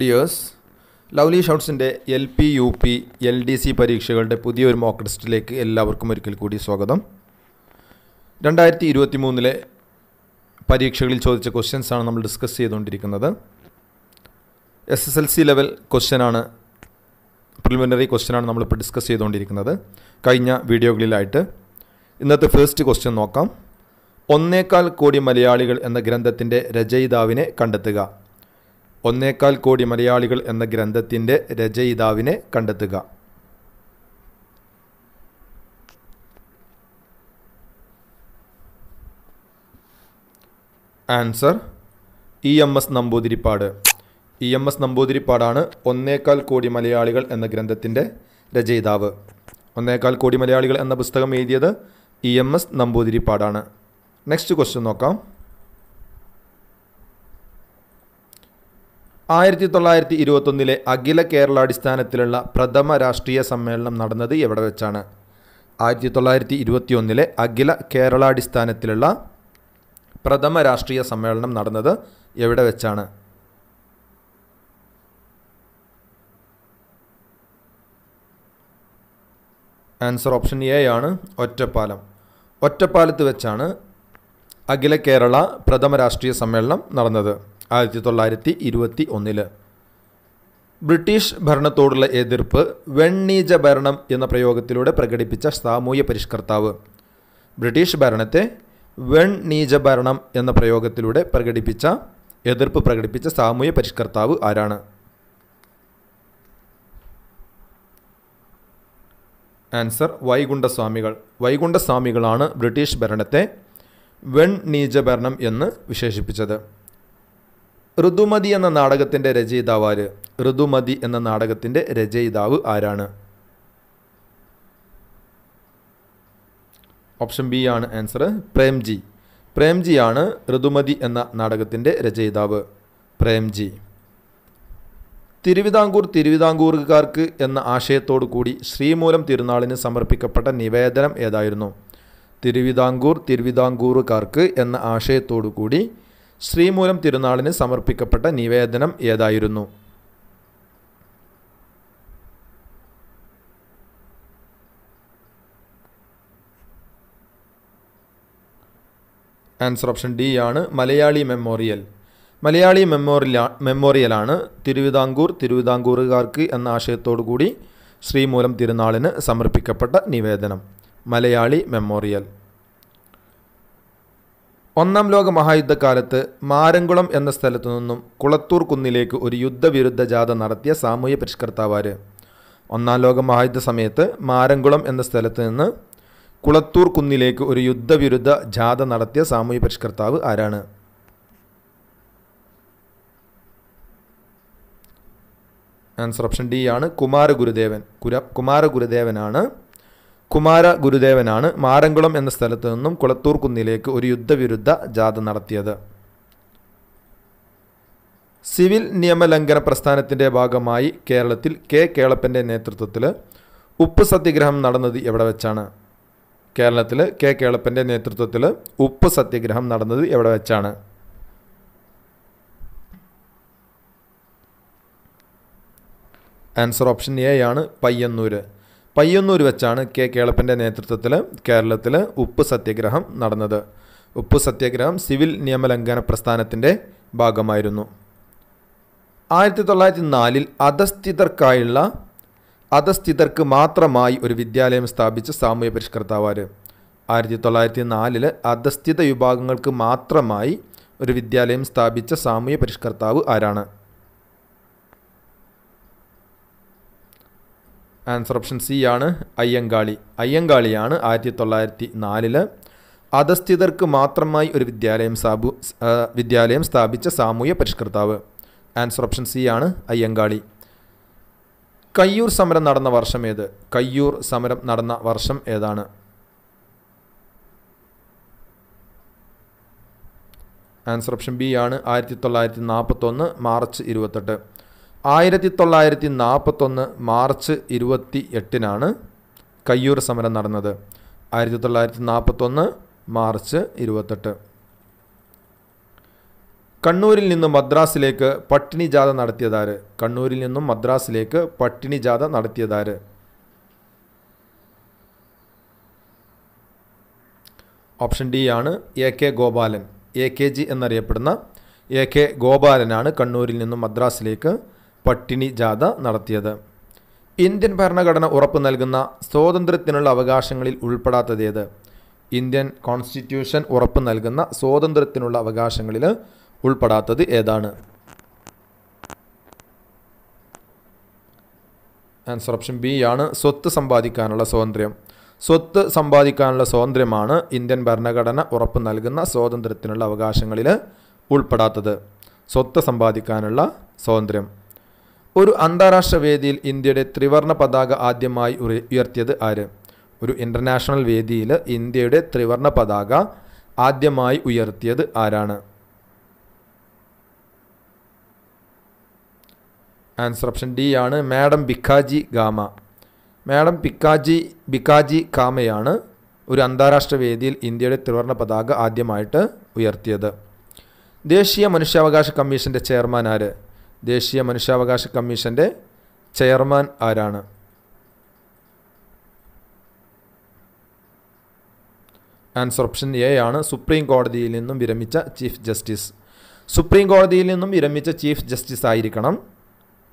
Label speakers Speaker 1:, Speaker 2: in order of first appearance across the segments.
Speaker 1: dears lovely ഷൗട്ട്സിൻ്റെ L P U P L D C പരീക്ഷകളുടെ പുതിയൊരു മോക്ക് ടെസ്റ്റിലേക്ക് എല്ലാവർക്കും ഒരിക്കൽ കൂടി സ്വാഗതം രണ്ടായിരത്തി ഇരുപത്തി മൂന്നിലെ പരീക്ഷകളിൽ ചോദിച്ച ക്വസ്റ്റ്യൻസാണ് നമ്മൾ ഡിസ്കസ് ചെയ്തുകൊണ്ടിരിക്കുന്നത് S S L C level ക്വസ്റ്റ്യനാണ് പ്രിലിമിനറി ക്വസ്റ്റ്യനാണ് നമ്മളിപ്പോൾ ഡിസ്കസ് ചെയ്തുകൊണ്ടിരിക്കുന്നത് കഴിഞ്ഞ വീഡിയോകളിലായിട്ട് ഇന്നത്തെ ഫസ്റ്റ് ക്വസ്റ്റ്യൻ നോക്കാം ഒന്നേക്കാൽ കോടി മലയാളികൾ എന്ന ഗ്രന്ഥത്തിൻ്റെ രചയിതാവിനെ കണ്ടെത്തുക ഒന്നേക്കാൽ കോടി മലയാളികൾ എന്ന ഗ്രന്ഥത്തിൻ്റെ രചയിതാവിനെ കണ്ടെത്തുക answer E M S Namboodiripad E M S നമ്പൂതിരിപ്പാടാണ് ഒന്നേക്കാൽ കോടി മലയാളികൾ എന്ന ഗ്രന്ഥത്തിൻ്റെ രചയിതാവ് ഒന്നേക്കാൽ കോടി മലയാളികൾ എന്ന പുസ്തകം എഴുതിയത് ഇ എം എസ് നമ്പൂതിരിപ്പാടാണ് നെക്സ്റ്റ് ക്വസ്റ്റ്യൻ നോക്കാം ആയിരത്തി തൊള്ളായിരത്തി ഇരുപത്തൊന്നിലെ അഖില കേരളാടിസ്ഥാനത്തിലുള്ള പ്രഥമ രാഷ്ട്രീയ സമ്മേളനം നടന്നത് എവിടെ വെച്ചാണ് ആയിരത്തി തൊള്ളായിരത്തി ഒന്നിലെ അഖില കേരളാടിസ്ഥാനത്തിലുള്ള പ്രഥമ രാഷ്ട്രീയ സമ്മേളനം നടന്നത് എവിടെ വെച്ചാണ് ആൻസർ ഓപ്ഷൻ എ ആണ് ഒറ്റപ്പാലം ഒറ്റപ്പാലത്ത് വെച്ചാണ് അഖില കേരള പ്രഥമ രാഷ്ട്രീയ സമ്മേളനം നടന്നത് ആയിരത്തി തൊള്ളായിരത്തി ഇരുപത്തി ഒന്നിൽ ബ്രിട്ടീഷ് ഭരണത്തോടുള്ള എതിർപ്പ് വെണ്ണീജ ഭരണം എന്ന പ്രയോഗത്തിലൂടെ പ്രകടിപ്പിച്ച സാമൂഹ്യ പരിഷ്കർത്താവ് ബ്രിട്ടീഷ് ഭരണത്തെ വെണ്ണീജ ഭരണം എന്ന പ്രയോഗത്തിലൂടെ പ്രകടിപ്പിച്ച എതിർപ്പ് പ്രകടിപ്പിച്ച സാമൂഹ്യ പരിഷ്കർത്താവ് ആരാണ് ആൻസർ വൈകുണ്ഠസ്വാമികൾ വൈകുണ്ഠസ്വാമികളാണ് ബ്രിട്ടീഷ് ഭരണത്തെ വെൺ നീജ ഭരണം എന്ന് വിശേഷിപ്പിച്ചത് ഋതുമതി എന്ന നാടകത്തിൻ്റെ രചയിതാവ് ആര് ഋതുമതി എന്ന നാടകത്തിൻ്റെ രചയിതാവ് ആരാണ് ഓപ്ഷൻ ബി ആണ് ആൻസർ പ്രേംജി പ്രേംജിയാണ് ഋതുമതി എന്ന നാടകത്തിൻ്റെ രചയിതാവ് പ്രേംജി തിരുവിതാംകൂർ തിരുവിതാംകൂറുകാർക്ക് എന്ന ആശയത്തോടു കൂടി ശ്രീമൂലം തിരുനാളിന് സമർപ്പിക്കപ്പെട്ട നിവേദനം ഏതായിരുന്നു തിരുവിതാംകൂർ തിരുവിതാംകൂറുകാർക്ക് എന്ന ആശയത്തോടു കൂടി ശ്രീമൂലം തിരുനാളിന് സമർപ്പിക്കപ്പെട്ട നിവേദനം ഏതായിരുന്നു ആൻസർ ഓപ്ഷൻ ഡി ആണ് മലയാളി മെമ്മോറിയൽ മലയാളി മെമ്മോറിയൽ മെമ്മോറിയലാണ് തിരുവിതാംകൂർ തിരുവിതാംകൂറുകാർക്ക് എന്ന കൂടി ശ്രീമൂലം തിരുനാളിന് സമർപ്പിക്കപ്പെട്ട നിവേദനം മലയാളി മെമ്മോറിയൽ ഒന്നാം ലോക മഹായുദ്ധകാലത്ത് മാരംകുളം എന്ന സ്ഥലത്തു നിന്നും കുളത്തൂർ കുന്നിലേക്ക് ഒരു യുദ്ധവിരുദ്ധ ജാഥ നടത്തിയ സാമൂഹ്യ പരിഷ്കർത്താവാര് ഒന്നാം ലോക മഹായുദ്ധ സമയത്ത് മാരംകുളം എന്ന സ്ഥലത്ത് നിന്ന് കുളത്തൂർ കുന്നിലേക്ക് ഒരു യുദ്ധവിരുദ്ധ ജാഥ നടത്തിയ സാമൂഹ്യ പരിഷ്കർത്താവ് ആരാണ് ആൻസർ ഓപ്ഷൻ ഡി ആണ് കുമാരഗുരുദേവൻ കുര കുമാരഗുരുദേവനാണ് കുമാര ഗുരുദേവനാണ് മാരംകുളം എന്ന സ്ഥലത്തു നിന്നും കുളത്തൂർ കുന്നിലേക്ക് ഒരു യുദ്ധവിരുദ്ധ ജാഥ നടത്തിയത് സിവിൽ നിയമലംഘന പ്രസ്ഥാനത്തിൻ്റെ ഭാഗമായി കേരളത്തിൽ കെ കേളപ്പൻ്റെ നേതൃത്വത്തിൽ ഉപ്പ് സത്യഗ്രഹം നടന്നത് എവിടെ വെച്ചാണ് കേരളത്തിൽ കെ കേളപ്പൻ്റെ നേതൃത്വത്തിൽ ഉപ്പ് സത്യഗ്രഹം നടന്നത് എവിടെ വെച്ചാണ് ആൻസർ ഓപ്ഷൻ എ ആണ് പയ്യന്നൂർ പയ്യന്നൂർ വെച്ചാണ് കെ കേളപ്പൻ്റെ നേതൃത്വത്തിൽ കേരളത്തിൽ ഉപ്പ് സത്യാഗ്രഹം നടന്നത് ഉപ്പ് സത്യാഗ്രഹം സിവിൽ നിയമലംഘന പ്രസ്ഥാനത്തിൻ്റെ ഭാഗമായിരുന്നു ആയിരത്തി തൊള്ളായിരത്തി നാലിൽ അധസ്ഥിതർക്കായുള്ള അധസ്ഥിതർക്ക് മാത്രമായി ഒരു വിദ്യാലയം സ്ഥാപിച്ച സാമൂഹ്യ പരിഷ്കർത്താവാര് ആയിരത്തി തൊള്ളായിരത്തി നാലിൽ അധസ്ഥിത വിഭാഗങ്ങൾക്ക് മാത്രമായി ഒരു വിദ്യാലയം സ്ഥാപിച്ച സാമൂഹ്യ പരിഷ്കർത്താവ് ആരാണ് ആൻസർ ഓപ്ഷൻ സി ആണ് അയ്യങ്കാളി അയ്യങ്കാളിയാണ് ആയിരത്തി തൊള്ളായിരത്തി നാലില് അധസ്ഥിതർക്ക് മാത്രമായി ഒരു വിദ്യാലയം സ്ഥാപു വിദ്യാലയം സ്ഥാപിച്ച സാമൂഹ്യ പരിഷ്കർത്താവ് ആൻസർ ഓപ്ഷൻ സി ആണ് അയ്യങ്കാളി കയ്യൂർ സമരം നടന്ന വർഷം ഏത് കയ്യൂർ സമരം നടന്ന വർഷം ഏതാണ് ആൻസർ ഓപ്ഷൻ ബി ആണ് ആയിരത്തി തൊള്ളായിരത്തി നാൽപ്പത്തൊന്ന് മാർച്ച് ഇരുപത്തെട്ട് ആയിരത്തി തൊള്ളായിരത്തി നാൽപ്പത്തൊന്ന് മാർച്ച് ഇരുപത്തി എട്ടിനാണ് കയ്യൂർ സമരം നടന്നത് ആയിരത്തി തൊള്ളായിരത്തി നാൽപ്പത്തൊന്ന് മാർച്ച് ഇരുപത്തെട്ട് കണ്ണൂരിൽ നിന്നും മദ്രാസിലേക്ക് പട്ടിണി ജാഥ നടത്തിയതാര് കണ്ണൂരിൽ നിന്നും മദ്രാസിലേക്ക് പട്ടിണി ജാഥ നടത്തിയതാര് ഓപ്ഷൻ ഡി ആണ് A K Gopalan A K G എന്നറിയപ്പെടുന്ന എ കെ ഗോപാലനാണ് കണ്ണൂരിൽ നിന്നും മദ്രാസിലേക്ക് പട്ടിണി ജാഥ നടത്തിയത് ഇന്ത്യൻ ഭരണഘടന ഉറപ്പു നൽകുന്ന സ്വാതന്ത്ര്യത്തിനുള്ള അവകാശങ്ങളിൽ ഉൾപ്പെടാത്തതേത് ഇന്ത്യൻ കോൺസ്റ്റിറ്റ്യൂഷൻ ഉറപ്പു നൽകുന്ന സ്വാതന്ത്ര്യത്തിനുള്ള അവകാശങ്ങളിൽ ഉൾപ്പെടാത്തത് ഏതാണ് ആൻസർ ഓപ്ഷൻ ബി ആണ് സ്വത്ത് സമ്പാദിക്കാനുള്ള സ്വാതന്ത്ര്യം സ്വത്ത് സമ്പാദിക്കാനുള്ള സ്വാതന്ത്ര്യമാണ് ഇന്ത്യൻ ഭരണഘടന ഉറപ്പു നൽകുന്ന സ്വാതന്ത്ര്യത്തിനുള്ള അവകാശങ്ങളിൽ ഉൾപ്പെടാത്തത് സ്വത്ത് സമ്പാദിക്കാനുള്ള സ്വാതന്ത്ര്യം ഒരു അന്താരാഷ്ട്ര വേദിയിൽ ഇന്ത്യയുടെ ത്രിവർണ പതാക ആദ്യമായി ഉയർത്തിയത് ആര് ഒരു ഇൻ്റർനാഷണൽ വേദിയിൽ ഇന്ത്യയുടെ ത്രിവർണ പതാക ആദ്യമായി ഉയർത്തിയത് ആരാണ് ആൻസർ ഓപ്ഷൻ ഡി ആണ് മാഡം ബിക്കാജി ഗാമ മാഡം പിക്കാജി ബിക്കാജി കാമയാണ് ഒരു അന്താരാഷ്ട്ര വേദിയിൽ ഇന്ത്യയുടെ ത്രിവർണ പതാക ആദ്യമായിട്ട് ഉയർത്തിയത് ദേശീയ മനുഷ്യാവകാശ കമ്മീഷൻ്റെ ചെയർമാൻ ആര് ദേശീയ മനുഷ്യാവകാശ കമ്മീഷൻ്റെ ചെയർമാൻ ആരാണ് ആൻസർ ഓപ്ഷൻ എ ആണ് സുപ്രീം കോടതിയിൽ നിന്നും വിരമിച്ച ചീഫ് ജസ്റ്റിസ് സുപ്രീം കോടതിയിൽ നിന്നും വിരമിച്ച ചീഫ് ജസ്റ്റിസ് ആയിരിക്കണം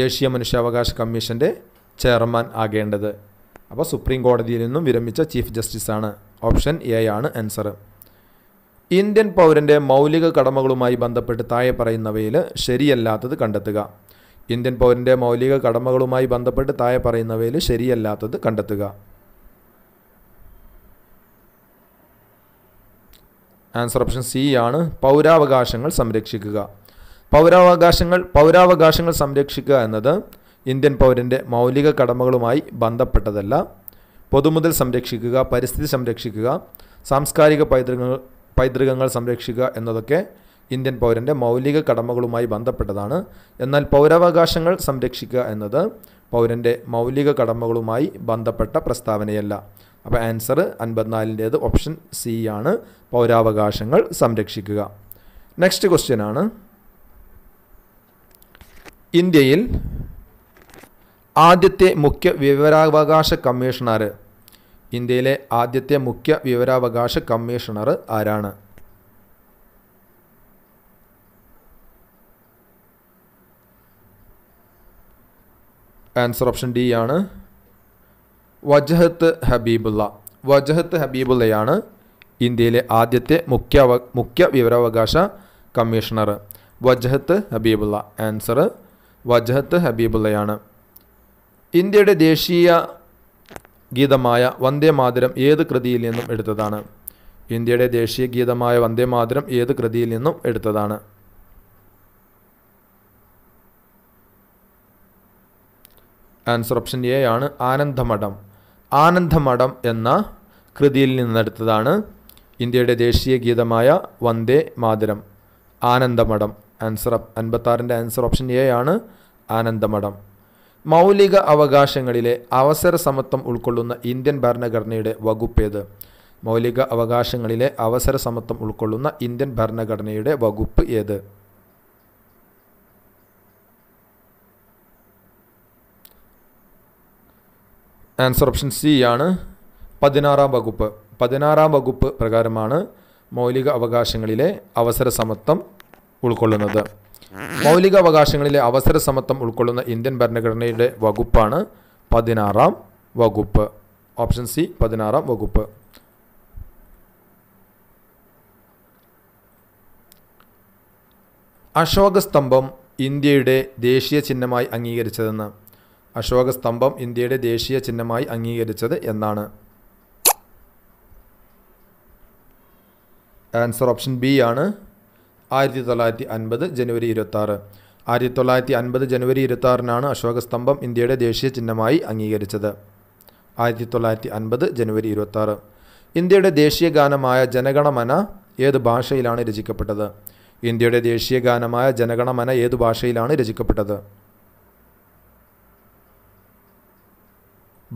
Speaker 1: ദേശീയ മനുഷ്യാവകാശ കമ്മീഷൻ്റെ ചെയർമാൻ ആകേണ്ടത് അപ്പോൾ സുപ്രീം കോടതിയിൽ നിന്നും വിരമിച്ച ചീഫ് ജസ്റ്റിസാണ് ഓപ്ഷൻ എ ആണ് ആൻസർ ഇന്ത്യൻ പൗരൻ്റെ മൗലിക കടമകളുമായി ബന്ധപ്പെട്ട് താഴെ പറയുന്നവയിൽ ശരിയല്ലാത്തത് കണ്ടെത്തുക ഇന്ത്യൻ പൗരൻ്റെ മൗലിക കടമകളുമായി ബന്ധപ്പെട്ട് താഴെ പറയുന്നവയിൽ ശരിയല്ലാത്തത് കണ്ടെത്തുക ആൻസർ ഓപ്ഷൻ സി ആണ് പൗരാവകാശങ്ങൾ സംരക്ഷിക്കുക പൗരാവകാശങ്ങൾ പൗരാവകാശങ്ങൾ സംരക്ഷിക്കുക എന്നത് ഇന്ത്യൻ പൗരൻ്റെ മൗലിക കടമകളുമായി ബന്ധപ്പെട്ടതല്ല പൊതുമുതൽ സംരക്ഷിക്കുക പരിസ്ഥിതി സംരക്ഷിക്കുക സാംസ്കാരിക പൈതൃകങ്ങൾ പൈതൃകങ്ങൾ സംരക്ഷിക്കുക എന്നതൊക്കെ ഇന്ത്യൻ പൗരൻ്റെ മൗലിക കടമകളുമായി ബന്ധപ്പെട്ടതാണ് എന്നാൽ പൗരാവകാശങ്ങൾ സംരക്ഷിക്കുക എന്നത് പൗരൻ്റെ മൗലിക കടമകളുമായി ബന്ധപ്പെട്ട പ്രസ്താവനയല്ല അപ്പോൾ ആൻസർ അൻപത്തിനാലിൻ്റേത് ഓപ്ഷൻ സി ആണ് പൗരാവകാശങ്ങൾ സംരക്ഷിക്കുക നെക്സ്റ്റ് ക്വസ്റ്റ്യൻ ആണ് ഇന്ത്യയിൽ ആദ്യത്തെ മുഖ്യ വിവരാവകാശ കമ്മീഷണർ ഇന്ത്യയിലെ ആദ്യത്തെ മുഖ്യ വിവരാവകാശ കമ്മീഷണർ ആരാണ് ആൻസർ ഓപ്ഷൻ ഡി ആണ് വജഹത്ത് ഹബീബുള്ള വജഹത്ത് ഹബീബുള്ളയാണ് ഇന്ത്യയിലെ ആദ്യത്തെ മുഖ്യ മുഖ്യ വിവരാവകാശ കമ്മീഷണർ വജഹത്ത് ഹബീബുള്ള ആൻസർ വജഹത്ത് ഹബീബുള്ളയാണ് ഇന്ത്യയുടെ ദേശീയ ഗീതമായ വന്ദേമാതരം ഏത് കൃതിയിൽ നിന്നും എടുത്തതാണ് ഇന്ത്യയുടെ ദേശീയ ഗീതമായ വന്ദേമാതരം ഏത് കൃതിയിൽ നിന്നും എടുത്തതാണ് ആൻസർ ഓപ്ഷൻ എ ആണ് ആനന്ദമഠം ആനന്ദമഠം എന്ന കൃതിയിൽ നിന്നെടുത്തതാണ് ഇന്ത്യയുടെ ദേശീയ ഗീതമായ വന്ദേ മാതരം ആനന്ദമഠം ആൻസർ അൻപത്താറിൻ്റെ ആൻസർ ഓപ്ഷൻ എ ആണ് ആനന്ദമഠം മൗലിക അവകാശങ്ങളിലെ അവസര സമത്വം ഉൾക്കൊള്ളുന്ന ഇന്ത്യൻ ഭരണഘടനയുടെ വകുപ്പേത് മൗലിക അവകാശങ്ങളിലെ അവസര സമത്വം ഉൾക്കൊള്ളുന്ന ഇന്ത്യൻ ഭരണഘടനയുടെ വകുപ്പ് ഏത് ആൻസർ ഓപ്ഷൻ സി ആണ് പതിനാറാം വകുപ്പ് പതിനാറാം വകുപ്പ് പ്രകാരമാണ് മൗലിക അവകാശങ്ങളിലെ അവസര സമത്വം ഉൾക്കൊള്ളുന്നത് മൗലികാവകാശങ്ങളിലെ അവസര സമത്വം ഉൾക്കൊള്ളുന്ന ഇന്ത്യൻ ഭരണഘടനയുടെ വകുപ്പാണ് പതിനാറാം വകുപ്പ് ഓപ്ഷൻ സി പതിനാറാം വകുപ്പ് അശോകസ്തംഭം ഇന്ത്യയുടെ ദേശീയ ചിഹ്നമായി അംഗീകരിച്ചതെന്ന് അശോകസ്തംഭം ഇന്ത്യയുടെ ദേശീയ ചിഹ്നമായി അംഗീകരിച്ചത് എന്നാണ് ആൻസർ ഓപ്ഷൻ ബി ആണ് ആയിരത്തി തൊള്ളായിരത്തി അൻപത് ജനുവരി ആറ് ആയിരത്തി തൊള്ളായിരത്തി അൻപത് ജനുവരി ഇരുപത്താറിനാണ് അശോകസ്തംഭം ഇന്ത്യയുടെ ദേശീയ ചിഹ്നമായി അംഗീകരിച്ചത് ആയിരത്തി തൊള്ളായിരത്തി അൻപത് ജനുവരി ആറ് ഇന്ത്യയുടെ ദേശീയ ഗാനമായ ജനഗണമന ഏത് ഭാഷയിലാണ് രചിക്കപ്പെട്ടത് ഇന്ത്യയുടെ ദേശീയ ഗാനമായ ജനഗണമന ഏത് ഭാഷയിലാണ് രചിക്കപ്പെട്ടത്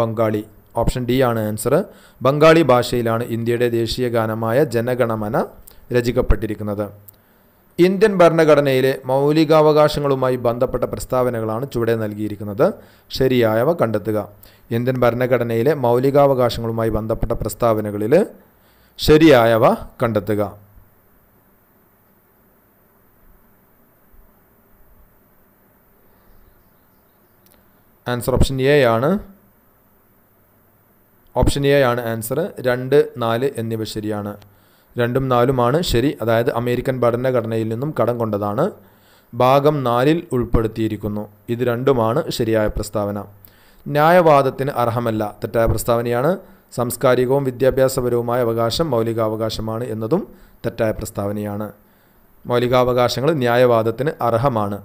Speaker 1: ബംഗാളി ഓപ്ഷൻ ഡി ആണ് ആൻസർ ബംഗാളി ഭാഷയിലാണ് ഇന്ത്യയുടെ ദേശീയ ഗാനമായ ജനഗണമന രചിക്കപ്പെട്ടിരിക്കുന്നത് ഇന്ത്യൻ ഭരണഘടനയിലെ മൗലികാവകാശങ്ങളുമായി ബന്ധപ്പെട്ട പ്രസ്താവനകളാണ് ചുവടെ നൽകിയിരിക്കുന്നത് ശരിയായവ കണ്ടെത്തുക ഇന്ത്യൻ ഭരണഘടനയിലെ മൗലികാവകാശങ്ങളുമായി ബന്ധപ്പെട്ട പ്രസ്താവനകളിൽ ശരിയായവ കണ്ടെത്തുക ആൻസർ ഓപ്ഷൻ എ ആണ് ഓപ്ഷൻ എ ആണ് ആൻസർ രണ്ട് നാല് എന്നിവ ശരിയാണ് രണ്ടും നാലുമാണ് ശരി അതായത് അമേരിക്കൻ ഭരണഘടനയിൽ നിന്നും കടം കൊണ്ടതാണ് ഭാഗം നാലിൽ ഉൾപ്പെടുത്തിയിരിക്കുന്നു ഇത് രണ്ടുമാണ് ശരിയായ പ്രസ്താവന ന്യായവാദത്തിന് അർഹമല്ല തെറ്റായ പ്രസ്താവനയാണ് സാംസ്കാരികവും വിദ്യാഭ്യാസപരവുമായ അവകാശം മൗലികാവകാശമാണ് എന്നതും തെറ്റായ പ്രസ്താവനയാണ് മൗലികാവകാശങ്ങൾ ന്യായവാദത്തിന് അർഹമാണ്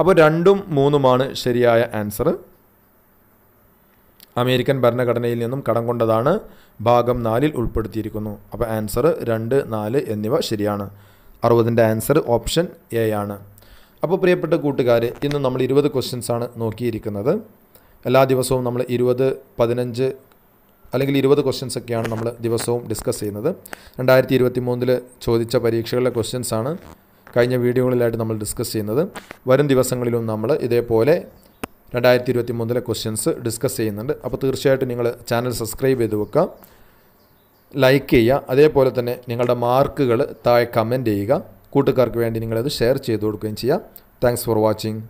Speaker 1: അപ്പോൾ രണ്ടും മൂന്നുമാണ് ശരിയായ ആൻസർ അമേരിക്കൻ ഭരണഘടനയിൽ നിന്നും കടം കൊണ്ടതാണ് ഭാഗം നാലിൽ ഉൾപ്പെടുത്തിയിരിക്കുന്നു അപ്പോൾ ആൻസർ രണ്ട് നാല് എന്നിവ ശരിയാണ് അറുപതിൻ്റെ ആൻസർ ഓപ്ഷൻ എ ആണ് അപ്പോൾ പ്രിയപ്പെട്ട കൂട്ടുകാർ ഇന്ന് നമ്മൾ ഇരുപത് ക്വസ്റ്റ്യൻസാണ് നോക്കിയിരിക്കുന്നത് എല്ലാ ദിവസവും നമ്മൾ ഇരുപത് പതിനഞ്ച് അല്ലെങ്കിൽ ഇരുപത് ക്വസ്റ്റ്യൻസ് ഒക്കെയാണ് നമ്മൾ ദിവസവും ഡിസ്കസ് ചെയ്യുന്നത് രണ്ടായിരത്തി ഇരുപത്തി മൂന്നിൽ ചോദിച്ച പരീക്ഷകളിലെ ക്വസ്റ്റ്യൻസാണ് കഴിഞ്ഞ വീഡിയോകളിലായിട്ട് നമ്മൾ ഡിസ്കസ് ചെയ്യുന്നത് വരും ദിവസങ്ങളിലും നമ്മൾ ഇതേപോലെ രണ്ടായിരത്തി ഇരുപത്തി മൂന്നിലെ ക്വസ്റ്റ്യൻസ് ഡിസ്കസ് ചെയ്യുന്നുണ്ട് അപ്പോൾ തീർച്ചയായിട്ടും നിങ്ങൾ ചാനൽ സബ്സ്ക്രൈബ് ചെയ്ത് വെക്കുക ലൈക്ക് ചെയ്യുക അതേപോലെ തന്നെ നിങ്ങളുടെ മാർക്കുകൾ താഴെ കമൻറ്റ് ചെയ്യുക കൂട്ടുകാർക്ക് വേണ്ടി നിങ്ങളത് ഷെയർ ചെയ്ത് കൊടുക്കുകയും ചെയ്യുക താങ്ക്സ് ഫോർ വാച്ചിങ്